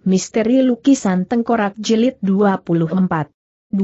Misteri Lukisan Tengkorak Jilid 24 24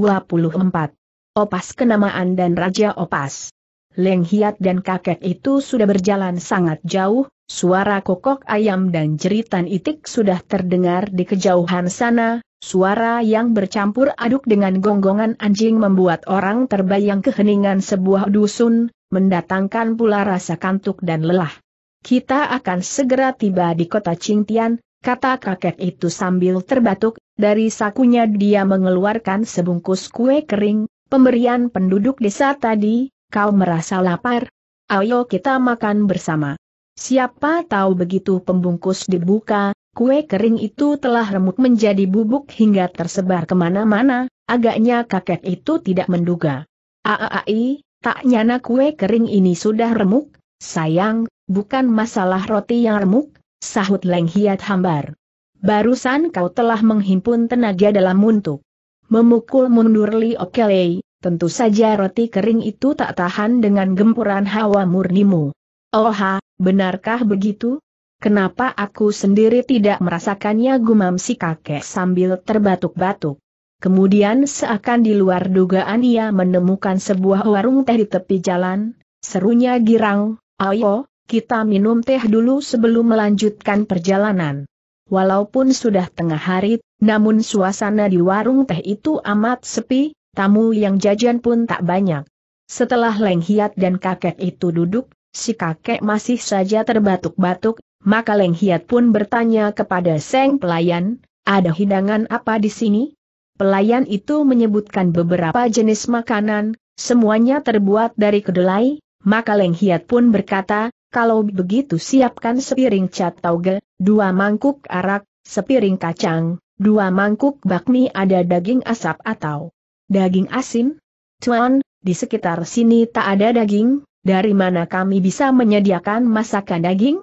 Opas Kenamaan dan Raja Opas Leng Hiat dan kakek itu sudah berjalan sangat jauh, suara kokok ayam dan jeritan itik sudah terdengar di kejauhan sana, Suara yang bercampur aduk dengan gonggongan anjing membuat orang terbayang keheningan sebuah dusun, mendatangkan pula rasa kantuk dan lelah. Kita akan segera tiba di kota Cingtian, kata kakek itu sambil terbatuk, dari sakunya dia mengeluarkan sebungkus kue kering, pemberian penduduk desa tadi, kau merasa lapar? Ayo kita makan bersama. Siapa tahu begitu pembungkus dibuka, kue kering itu telah remuk menjadi bubuk hingga tersebar kemana-mana, agaknya kakek itu tidak menduga. Aai, tak nyana kue kering ini sudah remuk, sayang, bukan masalah roti yang remuk, sahut Leng Hiat hambar. Barusan kau telah menghimpun tenaga dalam untuk memukul mundur Li Okelei, tentu saja roti kering itu tak tahan dengan gempuran hawa murnimu. Oha, benarkah begitu? Kenapa aku sendiri tidak merasakannya gumam si kakek sambil terbatuk-batuk. Kemudian seakan di luar dugaan ia menemukan sebuah warung teh di tepi jalan, serunya girang, ayo, kita minum teh dulu sebelum melanjutkan perjalanan. Walaupun sudah tengah hari, namun suasana di warung teh itu amat sepi, tamu yang jajan pun tak banyak. Setelah Leng Hiat dan kakek itu duduk, si kakek masih saja terbatuk-batuk, maka Leng Hiat pun bertanya kepada Seng pelayan, ada hidangan apa di sini? Pelayan itu menyebutkan beberapa jenis makanan, semuanya terbuat dari kedelai, maka Leng Hiat pun berkata, kalau begitu siapkan sepiring cat tauge, dua mangkuk arak, sepiring kacang, dua mangkuk bakmi ada daging asap atau daging asin? Tuan, di sekitar sini tak ada daging, dari mana kami bisa menyediakan masakan daging?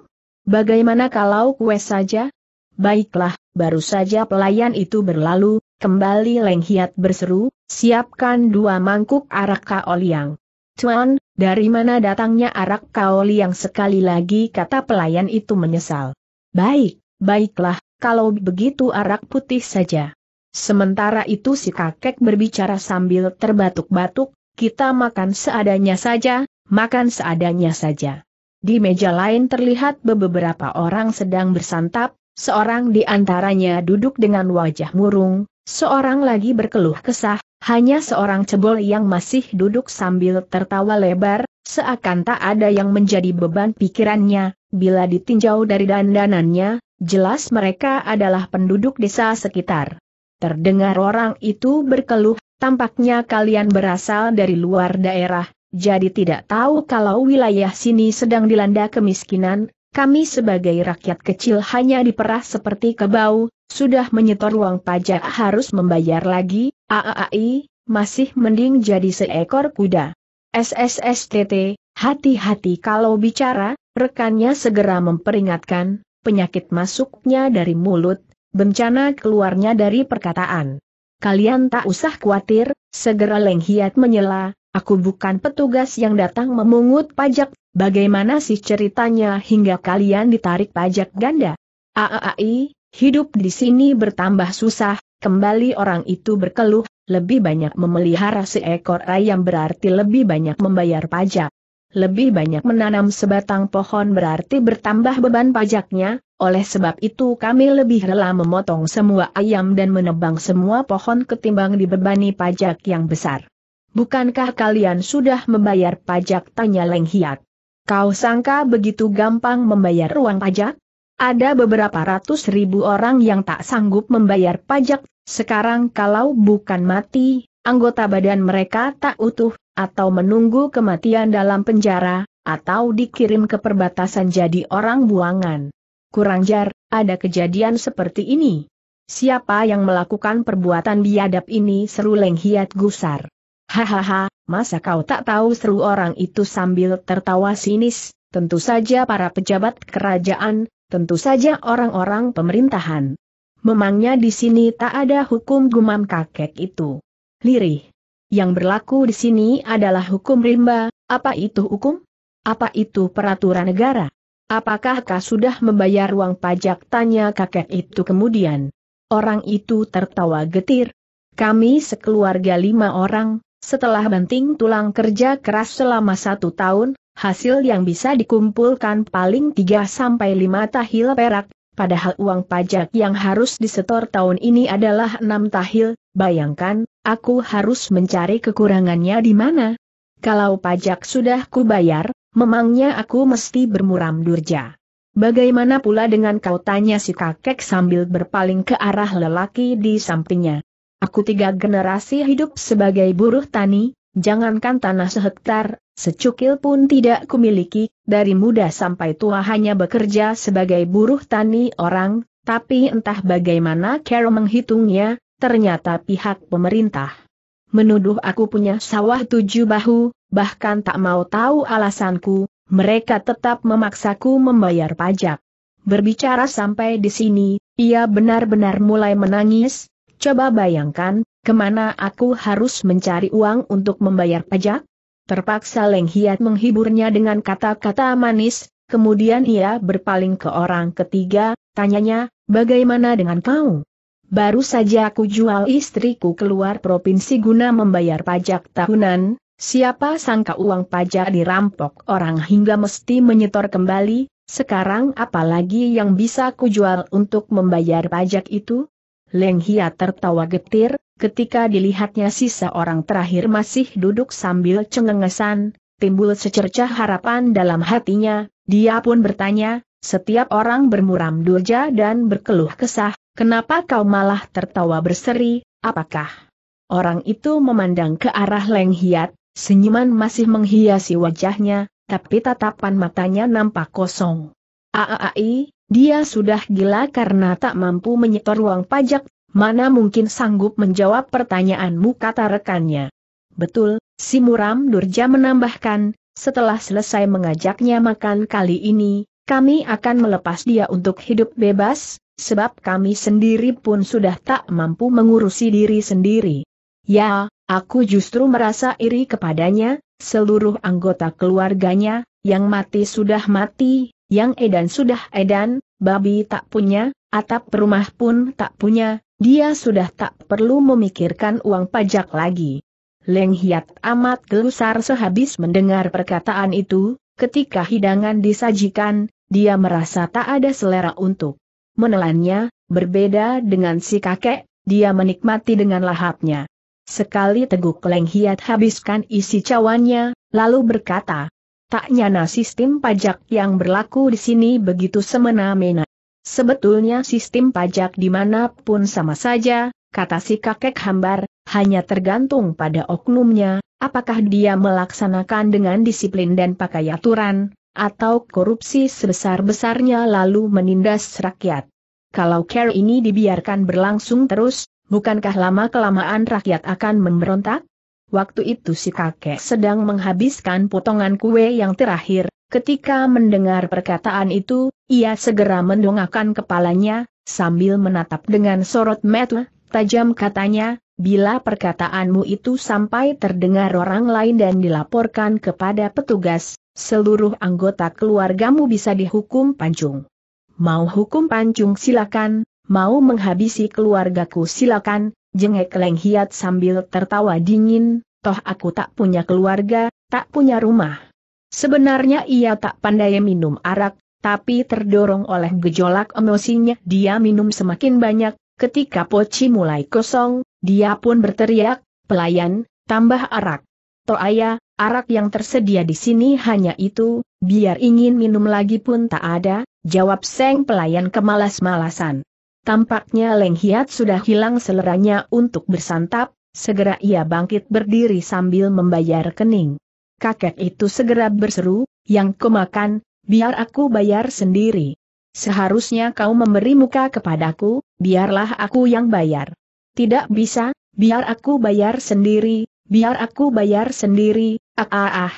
Bagaimana kalau kue saja? Baiklah, baru saja pelayan itu berlalu, kembali Leng Hiat berseru, siapkan dua mangkuk arak kaoliang. Tuan, dari mana datangnya arak kaoli yang sekali lagi kata pelayan itu menyesal. Baik, baiklah, kalau begitu arak putih saja. Sementara itu si kakek berbicara sambil terbatuk-batuk, kita makan seadanya saja, makan seadanya saja. Di meja lain terlihat beberapa orang sedang bersantap, seorang di antaranya duduk dengan wajah murung, seorang lagi berkeluh kesah, hanya seorang cebol yang masih duduk sambil tertawa lebar, seakan tak ada yang menjadi beban pikirannya, bila ditinjau dari dandanannya, jelas mereka adalah penduduk desa sekitar. Terdengar orang itu berkeluh, tampaknya kalian berasal dari luar daerah, jadi tidak tahu kalau wilayah sini sedang dilanda kemiskinan, kami sebagai rakyat kecil hanya diperah seperti kebau, sudah menyetor uang pajak harus membayar lagi, AAI, masih mending jadi seekor kuda. SSSTT, hati-hati kalau bicara, rekannya segera memperingatkan, penyakit masuknya dari mulut, bencana keluarnya dari perkataan. Kalian tak usah khawatir, segera lenghiat menyela, aku bukan petugas yang datang memungut pajak, bagaimana sih ceritanya hingga kalian ditarik pajak ganda? AAI, hidup di sini bertambah susah, Kembali orang itu berkeluh, lebih banyak memelihara seekor ayam berarti lebih banyak membayar pajak. Lebih banyak menanam sebatang pohon berarti bertambah beban pajaknya, oleh sebab itu kami lebih rela memotong semua ayam dan menebang semua pohon ketimbang dibebani pajak yang besar. Bukankah kalian sudah membayar pajak? Tanya Leng Hiat. Kau sangka begitu gampang membayar uang pajak? Ada beberapa ratus ribu orang yang tak sanggup membayar pajak sekarang kalau bukan mati, anggota badan mereka tak utuh, atau menunggu kematian dalam penjara, atau dikirim ke perbatasan jadi orang buangan. Kurang jar, ada kejadian seperti ini. Siapa yang melakukan perbuatan biadab ini seru Leng Hiat gusar. Hahaha, masa kau tak tahu seru orang itu sambil tertawa sinis, tentu saja para pejabat kerajaan, tentu saja orang-orang pemerintahan. Memangnya di sini tak ada hukum gumam kakek itu. Lirih. Yang berlaku di sini adalah hukum rimba, apa itu hukum? Apa itu peraturan negara? Apakah kau sudah membayar uang pajak? Tanya kakek itu kemudian. Orang itu tertawa getir. Kami sekeluarga lima orang, setelah banting tulang kerja keras selama satu tahun, hasil yang bisa dikumpulkan paling tiga sampai lima tahil perak, padahal uang pajak yang harus disetor tahun ini adalah enam tahil, bayangkan, aku harus mencari kekurangannya di mana. Kalau pajak sudah kubayar, memangnya aku mesti bermuram durja. Bagaimana pula dengan kau tanya si kakek sambil berpaling ke arah lelaki di sampingnya. Aku tiga generasi hidup sebagai buruh tani, jangankan tanah sehektar, Secukil pun tidak kumiliki, dari muda sampai tua hanya bekerja sebagai buruh tani orang, tapi entah bagaimana Carol menghitungnya, ternyata pihak pemerintah menuduh aku punya sawah tujuh bahu, bahkan tak mau tahu alasanku, mereka tetap memaksaku membayar pajak. Berbicara sampai di sini, ia benar-benar mulai menangis, coba bayangkan, kemana aku harus mencari uang untuk membayar pajak? Terpaksa Leng Hiat menghiburnya dengan kata-kata manis, kemudian ia berpaling ke orang ketiga, tanyanya, bagaimana dengan kau? Baru saja aku jual istriku keluar provinsi guna membayar pajak tahunan, siapa sangka uang pajak dirampok orang hingga mesti menyetor kembali, sekarang apalagi yang bisa kujual untuk membayar pajak itu? Leng Hia tertawa getir, ketika dilihatnya sisa orang terakhir masih duduk sambil cengengesan, timbul secercah harapan dalam hatinya, dia pun bertanya, setiap orang bermuram durja dan berkeluh kesah, kenapa kau malah tertawa berseri, apakah orang itu memandang ke arah Leng Hiat, senyuman masih menghiasi wajahnya, tapi tatapan matanya nampak kosong. Aai, dia sudah gila karena tak mampu menyetor uang pajak, mana mungkin sanggup menjawab pertanyaanmu kata rekannya. Betul, si Muram Durja menambahkan, setelah selesai mengajaknya makan kali ini, kami akan melepas dia untuk hidup bebas, sebab kami sendiri pun sudah tak mampu mengurusi diri sendiri. Ya, aku justru merasa iri kepadanya, seluruh anggota keluarganya, yang mati sudah mati, yang edan sudah edan, babi tak punya, atap rumah pun tak punya, dia sudah tak perlu memikirkan uang pajak lagi. Leng Hiat amat gelusar sehabis mendengar perkataan itu, ketika hidangan disajikan, dia merasa tak ada selera untuk menelannya, berbeda dengan si kakek, dia menikmati dengan lahapnya. Sekali teguk Leng Hiat habiskan isi cawannya, lalu berkata, Tak nyana sistem pajak yang berlaku di sini begitu semena-mena. Sebetulnya sistem pajak dimanapun sama saja, kata si kakek hambar, hanya tergantung pada oknumnya, apakah dia melaksanakan dengan disiplin dan pakai aturan, atau korupsi sebesar-besarnya lalu menindas rakyat. Kalau care ini dibiarkan berlangsung terus, bukankah lama-kelamaan rakyat akan memberontak? Waktu itu si kakek sedang menghabiskan potongan kue yang terakhir, ketika mendengar perkataan itu, ia segera mendongakkan kepalanya, sambil menatap dengan sorot mata, tajam katanya, bila perkataanmu itu sampai terdengar orang lain dan dilaporkan kepada petugas, seluruh anggota keluargamu bisa dihukum pancung. Mau hukum pancung silakan, mau menghabisi keluargaku silakan, jengek Leng Hiat sambil tertawa dingin, toh aku tak punya keluarga, tak punya rumah. Sebenarnya ia tak pandai minum arak, tapi terdorong oleh gejolak emosinya dia minum semakin banyak, ketika poci mulai kosong, dia pun berteriak, pelayan, tambah arak. Toh ayah, arak yang tersedia di sini hanya itu, biar ingin minum lagi pun tak ada, jawab seng pelayan kemalas-malasan. Tampaknya Leng Hiat sudah hilang seleranya untuk bersantap, segera ia bangkit berdiri sambil membayar kening. Kakek itu segera berseru, yang kau biar aku bayar sendiri. Seharusnya kau memberi muka kepadaku, biarlah aku yang bayar. Tidak bisa, biar aku bayar sendiri, biar aku bayar sendiri, ah ah ah,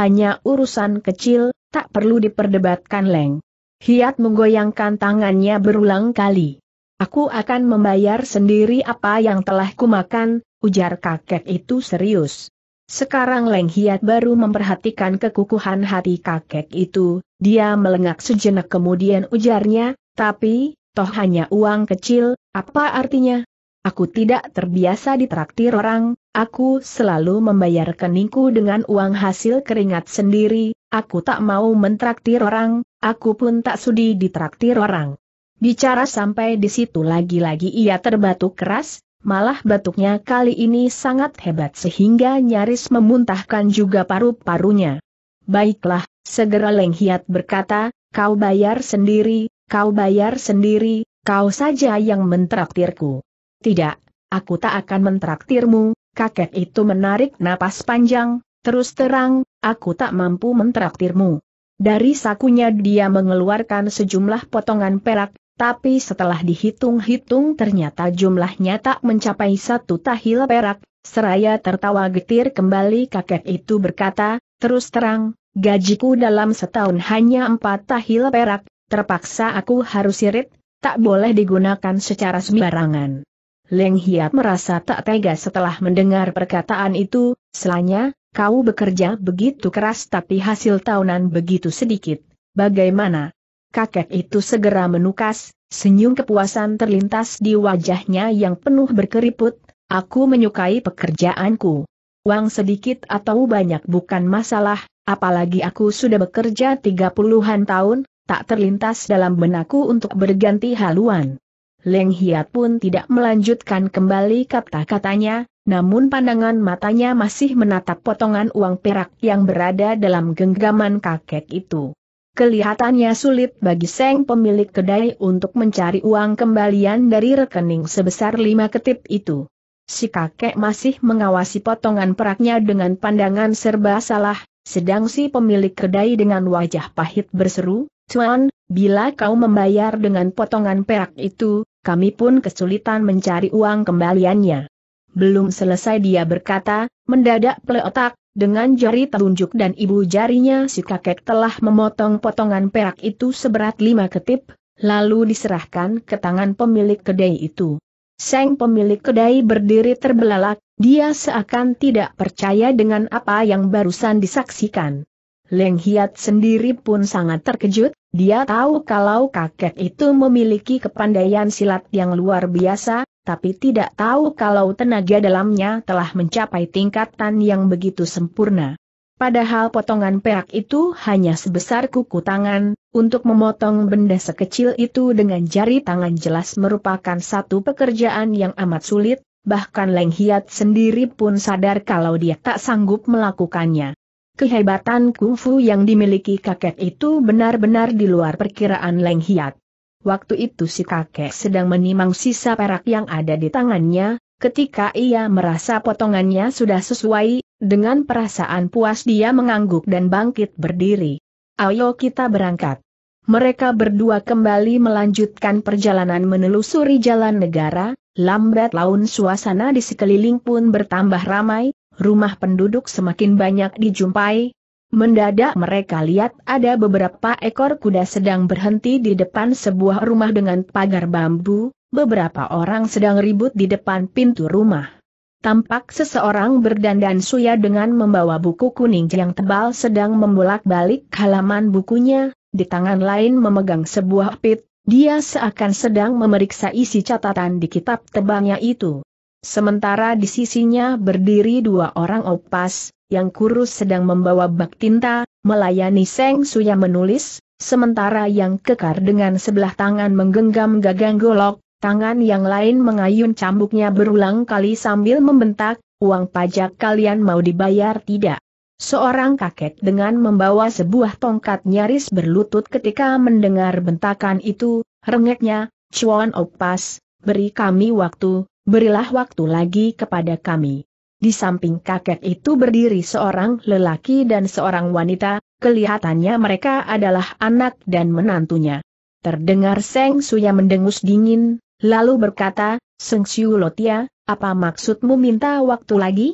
hanya urusan kecil, tak perlu diperdebatkan Leng. Hiat menggoyangkan tangannya berulang kali. Aku akan membayar sendiri apa yang telah kumakan, ujar kakek itu serius. Sekarang Leng Hiat baru memperhatikan kekukuhan hati kakek itu, dia melengak sejenak kemudian ujarnya, tapi, toh hanya uang kecil, apa artinya? Aku tidak terbiasa ditraktir orang, aku selalu membayar keningku dengan uang hasil keringat sendiri, aku tak mau mentraktir orang, aku pun tak sudi ditraktir orang. Bicara sampai di situ lagi-lagi ia terbatuk keras, malah batuknya kali ini sangat hebat sehingga nyaris memuntahkan juga paru-parunya. Baiklah, segera Leng Hiat berkata, kau bayar sendiri, kau bayar sendiri, kau saja yang mentraktirku. Tidak, aku tak akan mentraktirmu, kakek itu menarik napas panjang, terus terang, aku tak mampu mentraktirmu. Dari sakunya dia mengeluarkan sejumlah potongan perak, tapi setelah dihitung-hitung ternyata jumlahnya tak mencapai satu tahil perak, seraya tertawa getir kembali kakek itu berkata, terus terang, gajiku dalam setahun hanya empat tahil perak, terpaksa aku harus irit, tak boleh digunakan secara sembarangan. Leng Hiat merasa tak tega setelah mendengar perkataan itu, selanya, kau bekerja begitu keras tapi hasil tahunan begitu sedikit, bagaimana? kakek itu segera menukas, senyum kepuasan terlintas di wajahnya yang penuh berkeriput, aku menyukai pekerjaanku. Uang sedikit atau banyak bukan masalah, apalagi aku sudah bekerja tiga puluhan tahun, tak terlintas dalam benakku untuk berganti haluan. Leng Hiat pun tidak melanjutkan kembali kata-katanya, namun pandangan matanya masih menatap potongan uang perak yang berada dalam genggaman kakek itu. Kelihatannya sulit bagi Seng pemilik kedai untuk mencari uang kembalian dari rekening sebesar lima ketip itu. Si kakek masih mengawasi potongan peraknya dengan pandangan serba salah, sedang si pemilik kedai dengan wajah pahit berseru, Tuan, bila kau membayar dengan potongan perak itu, kami pun kesulitan mencari uang kembaliannya. Belum selesai dia berkata, mendadak peleotak. Dengan jari telunjuk dan ibu jarinya si kakek telah memotong potongan perak itu seberat lima ketip, lalu diserahkan ke tangan pemilik kedai itu. Seng pemilik kedai berdiri terbelalak, dia seakan tidak percaya dengan apa yang barusan disaksikan. Leng Hiat sendiri pun sangat terkejut, dia tahu kalau kakek itu memiliki kepandaian silat yang luar biasa, tapi tidak tahu kalau tenaga dalamnya telah mencapai tingkatan yang begitu sempurna. Padahal potongan perak itu hanya sebesar kuku tangan, untuk memotong benda sekecil itu dengan jari tangan jelas merupakan satu pekerjaan yang amat sulit, bahkan Leng Hiat sendiri pun sadar kalau dia tak sanggup melakukannya. Kehebatan kungfu yang dimiliki kakek itu benar-benar di luar perkiraan Leng Hiat. Waktu itu si kakek sedang menimang sisa perak yang ada di tangannya, ketika ia merasa potongannya sudah sesuai, dengan perasaan puas dia mengangguk dan bangkit berdiri. Ayo kita berangkat. Mereka berdua kembali melanjutkan perjalanan menelusuri jalan negara, lambat laun suasana di sekeliling pun bertambah ramai, rumah penduduk semakin banyak dijumpai, Mendadak mereka lihat ada beberapa ekor kuda sedang berhenti di depan sebuah rumah dengan pagar bambu, beberapa orang sedang ribut di depan pintu rumah. Tampak seseorang berdandan suya dengan membawa buku kuning yang tebal sedang membolak-balik halaman bukunya, di tangan lain memegang sebuah pit, dia seakan sedang memeriksa isi catatan di kitab tebalnya itu. Sementara di sisinya berdiri dua orang opas, yang kurus sedang membawa bak tinta, melayani Seng Suya menulis, sementara yang kekar dengan sebelah tangan menggenggam gagang golok, tangan yang lain mengayun cambuknya berulang kali sambil membentak, uang pajak kalian mau dibayar tidak? Seorang kakek dengan membawa sebuah tongkat nyaris berlutut ketika mendengar bentakan itu, rengeknya, cuan Opas, beri kami waktu, berilah waktu lagi kepada kami. Di samping kakek itu berdiri seorang lelaki dan seorang wanita, kelihatannya mereka adalah anak dan menantunya. Terdengar Seng Suya mendengus dingin, lalu berkata, Seng Siu Lotia, apa maksudmu minta waktu lagi?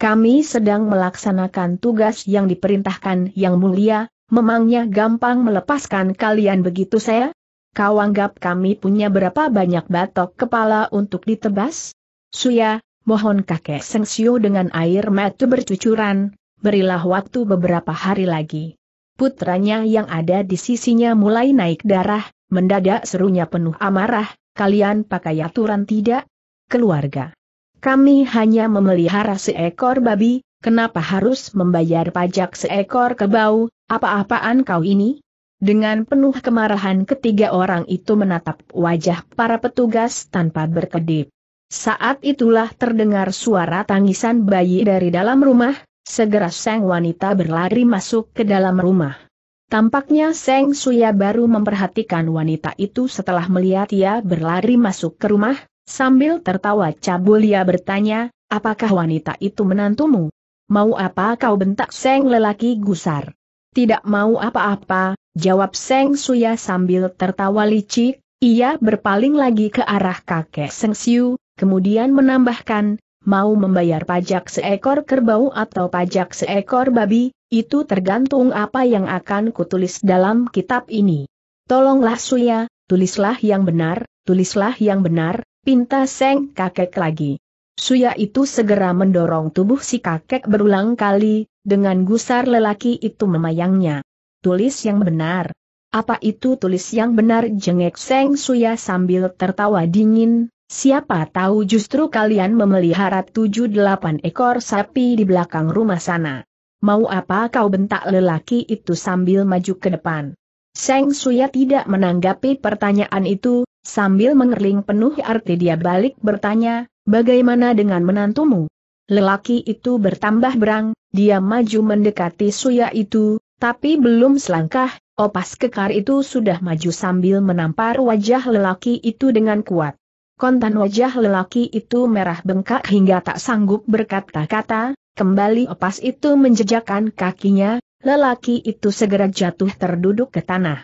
Kami sedang melaksanakan tugas yang diperintahkan Yang Mulia, memangnya gampang melepaskan kalian begitu saya? kau anggap kami punya berapa banyak batok kepala untuk ditebas? Suya, mohon kakek Siu dengan air mata bercucuran, berilah waktu beberapa hari lagi. Putranya yang ada di sisinya mulai naik darah, mendadak serunya penuh amarah, kalian pakai aturan tidak? Keluarga. Kami hanya memelihara seekor babi, kenapa harus membayar pajak seekor kebau, apa-apaan kau ini? Dengan penuh kemarahan ketiga orang itu menatap wajah para petugas tanpa berkedip. Saat itulah terdengar suara tangisan bayi dari dalam rumah, segera sang wanita berlari masuk ke dalam rumah. Tampaknya Seng Suya baru memperhatikan wanita itu setelah melihat ia berlari masuk ke rumah, sambil tertawa cabul ia bertanya, apakah wanita itu menantumu? Mau apa kau bentak Seng lelaki gusar? Tidak mau apa-apa, jawab Seng Suya sambil tertawa licik, ia berpaling lagi ke arah kakek Seng Siu, kemudian menambahkan, mau membayar pajak seekor kerbau atau pajak seekor babi, itu tergantung apa yang akan kutulis dalam kitab ini. Tolonglah Suya, tulislah yang benar, tulislah yang benar, pinta Seng kakek lagi. Suya itu segera mendorong tubuh si kakek berulang kali, dengan gusar lelaki itu memayangnya tulis yang benar. Apa itu tulis yang benar jengek Seng Suya sambil tertawa dingin, siapa tahu justru kalian memelihara tujuh delapan ekor sapi di belakang rumah sana. Mau apa kau bentak lelaki itu sambil maju ke depan. Seng Suya tidak menanggapi pertanyaan itu, sambil mengerling penuh arti dia balik bertanya, bagaimana dengan menantumu? Lelaki itu bertambah berang, dia maju mendekati Suya itu, tapi belum selangkah, opas kekar itu sudah maju sambil menampar wajah lelaki itu dengan kuat. Kontan wajah lelaki itu merah bengkak hingga tak sanggup berkata-kata, kembali opas itu menjejakkan kakinya, lelaki itu segera jatuh terduduk ke tanah.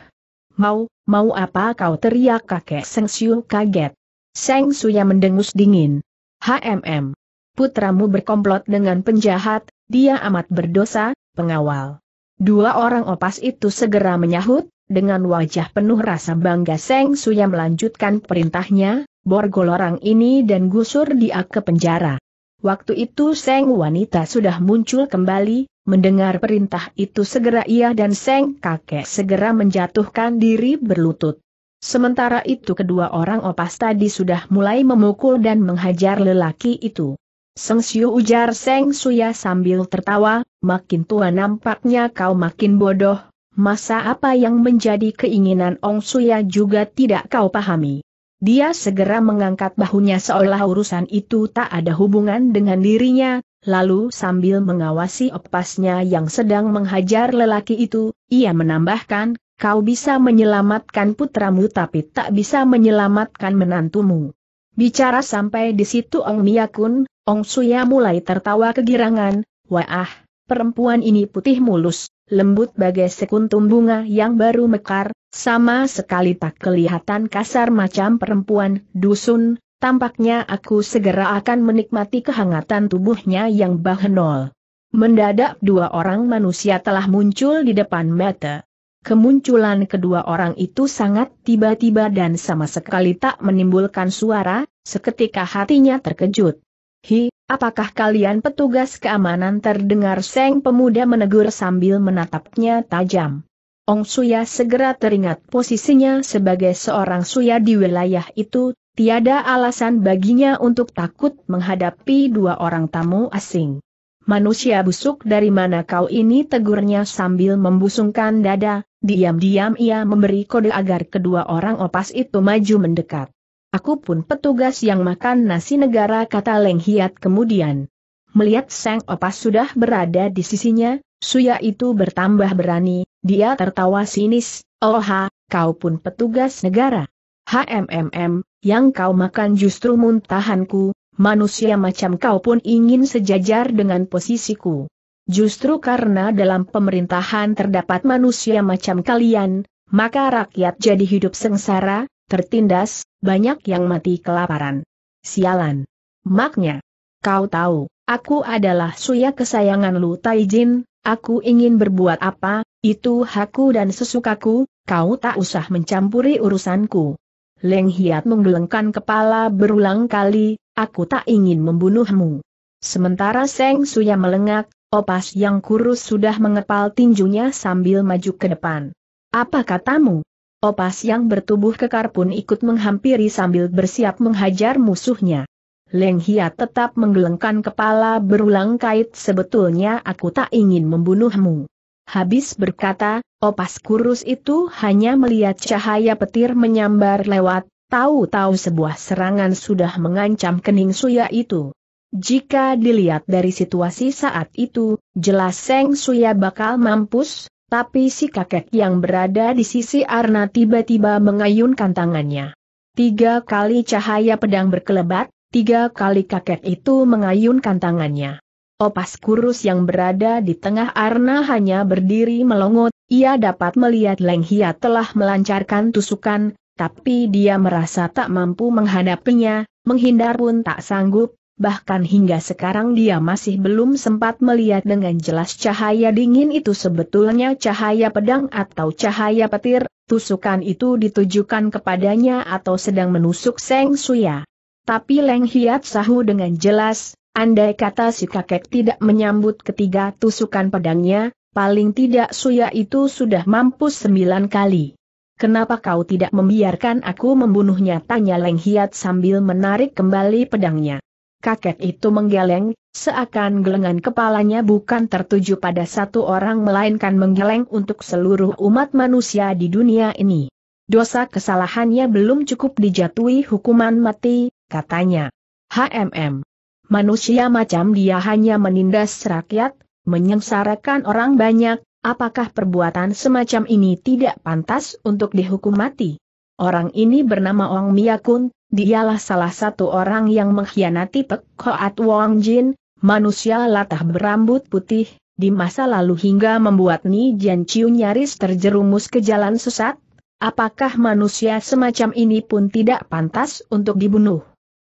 Mau, mau apa kau teriak kakek Seng Siu kaget. Seng Suya mendengus dingin. HMM. Putramu berkomplot dengan penjahat, dia amat berdosa, pengawal. Dua orang opas itu segera menyahut, dengan wajah penuh rasa bangga Seng Suya melanjutkan perintahnya, borgol orang ini dan gusur dia ke penjara. Waktu itu Seng wanita sudah muncul kembali, mendengar perintah itu segera ia dan Seng kakek segera menjatuhkan diri berlutut. Sementara itu kedua orang opas tadi sudah mulai memukul dan menghajar lelaki itu. Seng Siu ujar Seng Suya sambil tertawa, makin tua nampaknya kau makin bodoh, masa apa yang menjadi keinginan Ong Suya juga tidak kau pahami. Dia segera mengangkat bahunya seolah urusan itu tak ada hubungan dengan dirinya, lalu sambil mengawasi opasnya yang sedang menghajar lelaki itu, ia menambahkan, kau bisa menyelamatkan putramu tapi tak bisa menyelamatkan menantumu. Bicara sampai di situ Ong Miyakun, Ong Suya mulai tertawa kegirangan, wah, perempuan ini putih mulus, lembut bagai sekuntum bunga yang baru mekar, sama sekali tak kelihatan kasar macam perempuan dusun, tampaknya aku segera akan menikmati kehangatan tubuhnya yang bahenol. Mendadak dua orang manusia telah muncul di depan mata. Kemunculan kedua orang itu sangat tiba-tiba dan sama sekali tak menimbulkan suara, seketika hatinya terkejut. Hi, apakah kalian petugas keamanan terdengar Seng pemuda menegur sambil menatapnya tajam. Ong Suya segera teringat posisinya sebagai seorang Suya di wilayah itu, tiada alasan baginya untuk takut menghadapi dua orang tamu asing. Manusia busuk dari mana kau ini tegurnya sambil membusungkan dada, diam-diam ia memberi kode agar kedua orang opas itu maju mendekat. Aku pun petugas yang makan nasi negara kata Leng Hiat kemudian. Melihat Sang Opas sudah berada di sisinya, Suya itu bertambah berani, dia tertawa sinis, Oha, oh kau pun petugas negara. HMMM, yang kau makan justru muntahanku, manusia macam kau pun ingin sejajar dengan posisiku. Justru karena dalam pemerintahan terdapat manusia macam kalian, maka rakyat jadi hidup sengsara, tertindas, banyak yang mati kelaparan. Sialan. Maknya. Kau tahu, aku adalah suya kesayangan Lu Taijin, aku ingin berbuat apa, itu hakku dan sesukaku, kau tak usah mencampuri urusanku. Leng Hiat menggelengkan kepala berulang kali, aku tak ingin membunuhmu. Sementara Seng Suya melengak, opas yang kurus sudah mengepal tinjunya sambil maju ke depan. Apa katamu? Opas yang bertubuh kekar pun ikut menghampiri sambil bersiap menghajar musuhnya. Leng Hia tetap menggelengkan kepala berulang kait sebetulnya aku tak ingin membunuhmu. Habis berkata, opas kurus itu hanya melihat cahaya petir menyambar lewat, tahu-tahu sebuah serangan sudah mengancam kening Suya itu. Jika dilihat dari situasi saat itu, jelas Seng Suya bakal mampus, tapi si kakek yang berada di sisi Arna tiba-tiba mengayunkan tangannya. Tiga kali cahaya pedang berkelebat, tiga kali kakek itu mengayunkan tangannya. Opas kurus yang berada di tengah Arna hanya berdiri melongot, ia dapat melihat Leng Hia telah melancarkan tusukan, tapi dia merasa tak mampu menghadapinya, menghindar pun tak sanggup, bahkan hingga sekarang dia masih belum sempat melihat dengan jelas cahaya dingin itu sebetulnya cahaya pedang atau cahaya petir, tusukan itu ditujukan kepadanya atau sedang menusuk Seng Suya. Tapi Leng Hiat Sahu dengan jelas, andai kata si kakek tidak menyambut ketiga tusukan pedangnya, paling tidak Suya itu sudah mampu sembilan kali. Kenapa kau tidak membiarkan aku membunuhnya? Tanya Leng Hiat sambil menarik kembali pedangnya kakek itu menggeleng, seakan gelengan kepalanya bukan tertuju pada satu orang melainkan menggeleng untuk seluruh umat manusia di dunia ini. Dosa kesalahannya belum cukup dijatuhi hukuman mati, katanya. HMM. Manusia macam dia hanya menindas rakyat, menyengsarakan orang banyak, apakah perbuatan semacam ini tidak pantas untuk dihukum mati? Orang ini bernama Ong Miakun. Dialah salah satu orang yang mengkhianati Pek Koat Wong Jin, manusia latah berambut putih, di masa lalu hingga membuat Ni Jian Chiu nyaris terjerumus ke jalan sesat, apakah manusia semacam ini pun tidak pantas untuk dibunuh?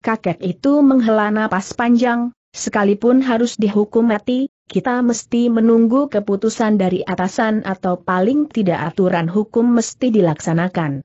Kakek itu menghela napas panjang, sekalipun harus dihukum mati, kita mesti menunggu keputusan dari atasan atau paling tidak aturan hukum mesti dilaksanakan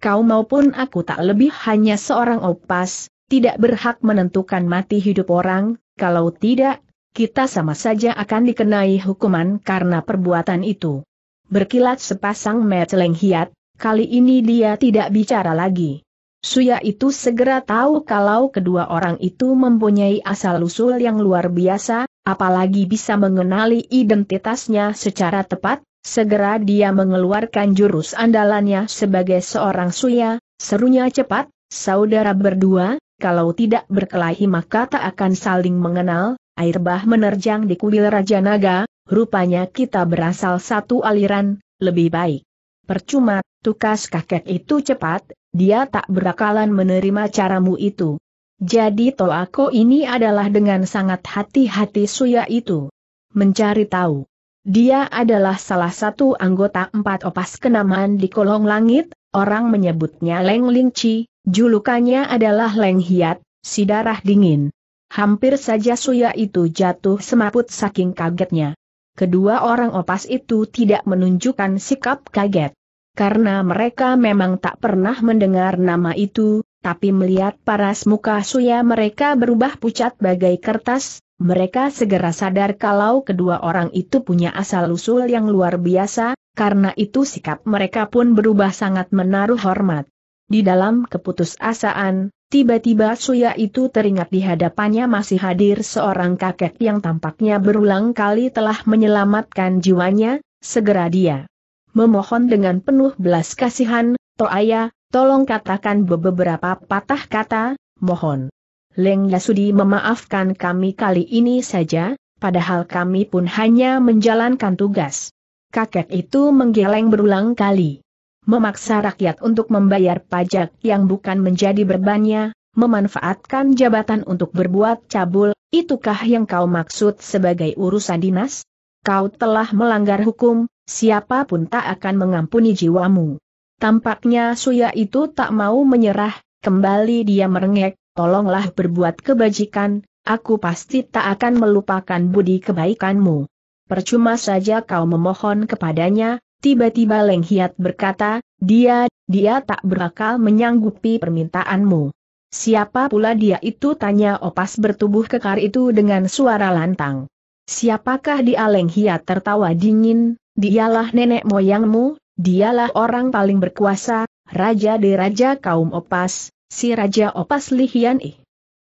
kau maupun aku tak lebih hanya seorang opas, tidak berhak menentukan mati hidup orang, kalau tidak, kita sama saja akan dikenai hukuman karena perbuatan itu. Berkilat sepasang meteleng hiat, kali ini dia tidak bicara lagi. Suya itu segera tahu kalau kedua orang itu mempunyai asal-usul yang luar biasa, apalagi bisa mengenali identitasnya secara tepat, Segera dia mengeluarkan jurus andalannya sebagai seorang suya, serunya cepat, saudara berdua, kalau tidak berkelahi maka tak akan saling mengenal, air bah menerjang di kuil Raja Naga, rupanya kita berasal satu aliran, lebih baik. Percuma, tukas kakek itu cepat, dia tak berakalan menerima caramu itu. Jadi aku ini adalah dengan sangat hati-hati suya itu. Mencari tahu dia adalah salah satu anggota empat opas kenamaan di kolong langit, orang menyebutnya Leng Ling Chi, julukannya adalah Leng Hiat, si darah dingin. Hampir saja Suya itu jatuh semaput saking kagetnya. Kedua orang opas itu tidak menunjukkan sikap kaget. Karena mereka memang tak pernah mendengar nama itu, tapi melihat paras muka suya mereka berubah pucat bagai kertas, mereka segera sadar kalau kedua orang itu punya asal-usul yang luar biasa, karena itu sikap mereka pun berubah sangat menaruh hormat. Di dalam keputusasaan, tiba-tiba Suya itu teringat di hadapannya masih hadir seorang kakek yang tampaknya berulang kali telah menyelamatkan jiwanya, segera dia memohon dengan penuh belas kasihan, Toaya, Tolong katakan beberapa patah kata, mohon. Leng Yasudi memaafkan kami kali ini saja, padahal kami pun hanya menjalankan tugas. Kakek itu menggeleng berulang kali. Memaksa rakyat untuk membayar pajak yang bukan menjadi berbannya, memanfaatkan jabatan untuk berbuat cabul, itukah yang kau maksud sebagai urusan dinas? Kau telah melanggar hukum, siapapun tak akan mengampuni jiwamu. Tampaknya Suya itu tak mau menyerah, kembali dia merengek, tolonglah berbuat kebajikan, aku pasti tak akan melupakan budi kebaikanmu. Percuma saja kau memohon kepadanya, tiba-tiba Leng Hiat berkata, dia, dia tak berakal menyanggupi permintaanmu. Siapa pula dia itu tanya opas bertubuh kekar itu dengan suara lantang. Siapakah dia Leng Hiat tertawa dingin, dialah nenek moyangmu, Dialah orang paling berkuasa, Raja di Raja kaum Opas, si Raja Opas Lihian ih.